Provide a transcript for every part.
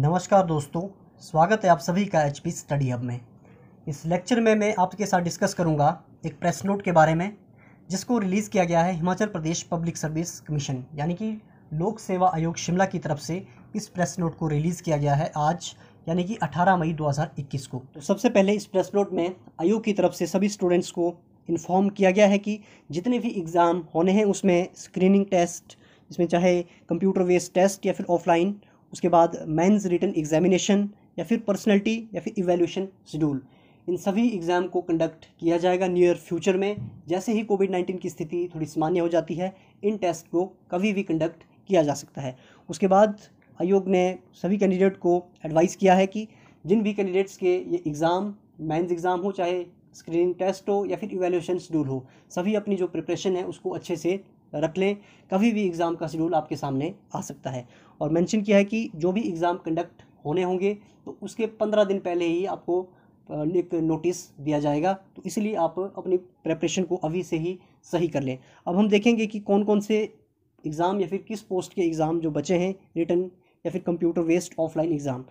नमस्कार दोस्तों स्वागत है आप सभी का एच पी स्टडी हब में इस लेक्चर में मैं आपके साथ डिस्कस करूंगा एक प्रेस नोट के बारे में जिसको रिलीज़ किया गया है Himachal Pradesh public service commission यानी कि लोक सेवा आयोग शिमला की तरफ से इस प्रेस नोट को रिलीज़ किया गया है आज यानी कि 18 मई 2021 को तो सबसे पहले इस प्रेस नोट में आयोग की तरफ से सभी स्टूडेंट्स को इन्फॉर्म किया गया है कि जितने भी एग्ज़ाम होने हैं उसमें स्क्रीनिंग टेस्ट इसमें चाहे कंप्यूटर बेस्ड टेस्ट या फिर ऑफलाइन उसके बाद मेंस रिटर्न एग्जामिनेशन या फिर पर्सनैलिटी या फिर इवेल्यूशन शेड्यूल इन सभी एग्ज़ाम को कंडक्ट किया जाएगा नियर फ्यूचर में जैसे ही कोविड नाइन्टीन की स्थिति थोड़ी सामान्य हो जाती है इन टेस्ट को कभी भी कंडक्ट किया जा सकता है उसके बाद आयोग ने सभी कैंडिडेट को एडवाइस किया है कि जिन भी कैंडिडेट्स के ये एग्ज़ाम मेंस एग्ज़ाम हो चाहे स्क्रीनिंग टेस्ट हो या फिर इवेल्यूशन शेड्यूल हो सभी अपनी जो प्रिपरेशन है उसको अच्छे से रख लें कभी भी एग्ज़ाम का शेड्यूल आपके सामने आ सकता है और मेंशन किया है कि जो भी एग्ज़ाम कंडक्ट होने होंगे तो उसके पंद्रह दिन पहले ही आपको एक नोटिस दिया जाएगा तो इसलिए आप अपनी प्रेपरेशन को अभी से ही सही कर लें अब हम देखेंगे कि कौन कौन से एग्ज़ाम या फिर किस पोस्ट के एग्ज़ाम जो बचे हैं रिटर्न या फिर कंप्यूटर वेस्ट ऑफलाइन एग्ज़ाम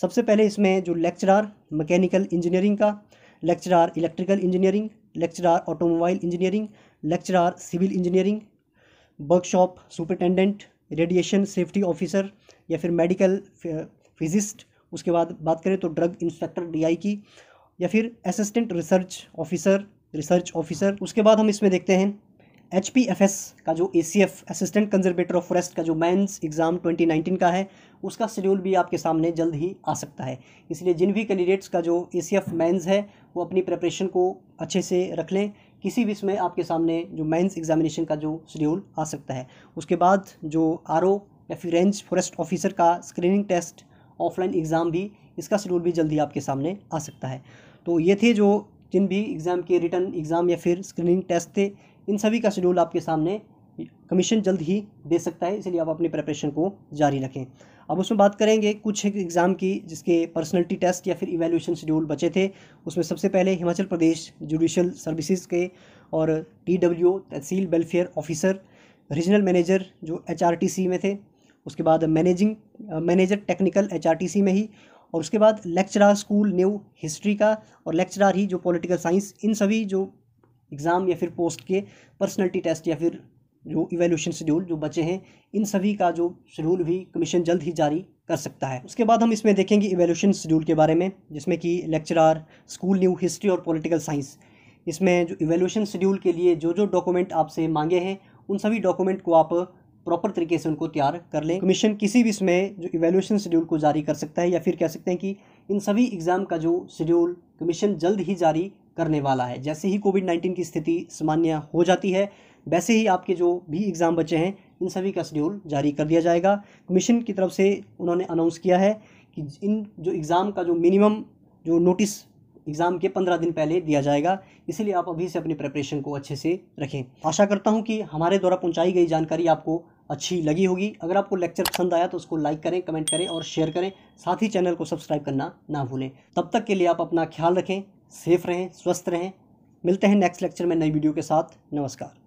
सबसे पहले इसमें जो लेक्चरार मैकेनिकल इंजीनियरिंग का lecturer electrical engineering lecturer automobile engineering lecturer civil engineering workshop superintendent radiation safety officer या फिर मेडिकल फिजिस्ट uh, उसके बाद बात करें तो ड्रग इंस्पेक्टर डीआई की या फिर assistant research officer research officer उसके बाद हम इसमें देखते हैं एच का जो A C F assistant conservator of forest का जो मैंस एग्ज़ाम 2019 का है उसका शेड्यूल भी आपके सामने जल्द ही आ सकता है इसलिए जिन भी कैंडिडेट्स का जो ए सी मैंस है वो अपनी प्रेपरेशन को अच्छे से रख लें किसी भी समय आपके सामने जो मेंस एग्जामिनेशन का जो शेड्यूल आ सकता है उसके बाद जो आर या फिर रेंज फॉरेस्ट ऑफिसर का स्क्रीनिंग टेस्ट ऑफलाइन एग्ज़ाम भी इसका शेड्यूल भी जल्दी आपके सामने आ सकता है तो ये थे जो जिन भी एग्ज़ाम के रिटर्न एग्ज़ाम या फिर स्क्रीनिंग टेस्ट थे इन सभी का शेड्यूल आपके सामने कमीशन जल्द ही दे सकता है इसलिए आप अपनी प्रेपरेशन को जारी रखें अब उसमें बात करेंगे कुछ एक एग्ज़ाम की जिसके पर्सनलिटी टेस्ट या फिर इवेल्यूशन शेड्यूल बचे थे उसमें सबसे पहले हिमाचल प्रदेश जुडिशल सर्विसेज के और T W tehsil welfare officer regional manager जो एच में थे उसके बाद मैनेजिंग मैनेजर टेक्निकल एच में ही और उसके बाद लेक्चरार स्कूल न्यू हिस्ट्री का और लेक्चरार ही जो पॉलिटिकल साइंस इन सभी जो एग्ज़ाम या फिर पोस्ट के पर्सनलिटी टेस्ट या फिर जो इवेल्यूशन शेड्यूल जो बचे हैं इन सभी का जो शेड्यूल भी कमीशन जल्द ही जारी कर सकता है उसके बाद हम इसमें देखेंगे इवेल्यूशन शेड्यूल के बारे में जिसमें कि लेक्चरार स्कूल न्यू हिस्ट्री और पॉलिटिकल साइंस इसमें जो इवेल्यूशन शेड्यूल के लिए जो जो डॉक्यूमेंट आपसे मांगे हैं उन सभी डॉक्यूमेंट को आप प्रॉपर तरीके से उनको तैयार कर लें कमीशन किसी भी इसमें जो इवेल्यूशन शेड्यूल को जारी कर सकता है या फिर कह सकते हैं कि इन सभी एग्ज़ाम का जो शेड्यूल कमीशन जल्द ही जारी करने वाला है जैसे ही कोविड नाइन्टीन की स्थिति सामान्य हो जाती है वैसे ही आपके जो भी एग्ज़ाम बचे हैं इन सभी का शेड्यूल जारी कर दिया जाएगा कमीशन की तरफ से उन्होंने अनाउंस किया है कि इन जो एग्ज़ाम का जो मिनिमम जो नोटिस एग्ज़ाम के पंद्रह दिन पहले दिया जाएगा इसलिए आप अभी से अपनी प्रिपरेशन को अच्छे से रखें आशा करता हूँ कि हमारे द्वारा पहुँचाई गई जानकारी आपको अच्छी लगी होगी अगर आपको लेक्चर पसंद आया तो उसको लाइक करें कमेंट करें और शेयर करें साथ ही चैनल को सब्सक्राइब करना ना भूलें तब तक के लिए आप अपना ख्याल रखें सेफ रहें स्वस्थ रहें मिलते हैं नेक्स्ट लेक्चर में नई वीडियो के साथ नमस्कार